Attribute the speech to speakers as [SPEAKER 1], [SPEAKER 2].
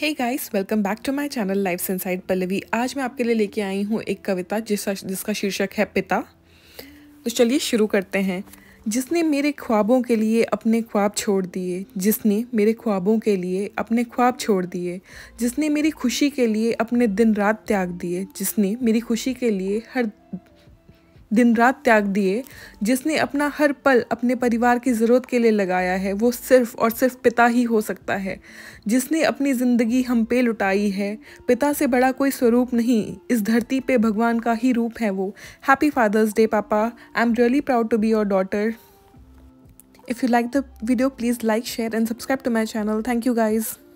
[SPEAKER 1] hey guys welcome back to my channel life inside Pallavi आज मैं आपके लिए लेके आई हूँ एक कविता जिसका जिसका शीर्षक है पिता तो चलिए शुरू करते हैं जिसने मेरे ख्वाबों के लिए अपने ख्वाब छोड़ दिए जिसने मेरे ख्वाबों के लिए अपने ख्वाब छोड़ दिए जिसने मेरी खुशी के लिए अपने दिन रात त्याग दिए जिसने मेरी खुशी के लिए हर दिन रात त्याग दिए जिसने अपना हर पल अपने परिवार की ज़रूरत के लिए लगाया है वो सिर्फ और सिर्फ पिता ही हो सकता है जिसने अपनी ज़िंदगी हम पे लुटाई है पिता से बड़ा कोई स्वरूप नहीं इस धरती पे भगवान का ही रूप है वो हैप्पी फादर्स डे पापा I am really proud to be your daughter if you like the video please like share and subscribe to my channel thank you guys